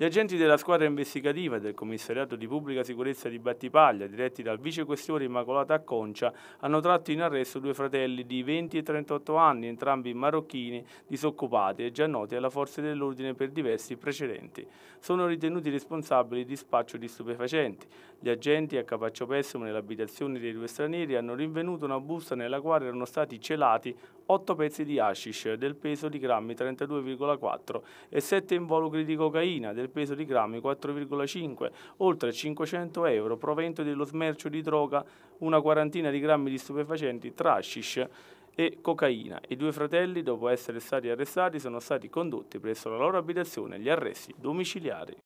Gli agenti della squadra investigativa del commissariato di pubblica sicurezza di Battipaglia, diretti dal vicequestore Immacolato Acconcia, hanno tratto in arresto due fratelli di 20 e 38 anni, entrambi marocchini, disoccupati e già noti alla forza dell'ordine per diversi precedenti. Sono ritenuti responsabili di spaccio di stupefacenti. Gli agenti a Capaccio Pessimo nell'abitazione dei due stranieri hanno rinvenuto una busta nella quale erano stati celati 8 pezzi di hashish del peso di grammi 32,4 e 7 involucri di cocaina del peso di grammi 4,5, oltre 500 euro provento dello smercio di droga, una quarantina di grammi di stupefacenti tra hashish e cocaina. I due fratelli, dopo essere stati arrestati, sono stati condotti presso la loro abitazione agli arresti domiciliari.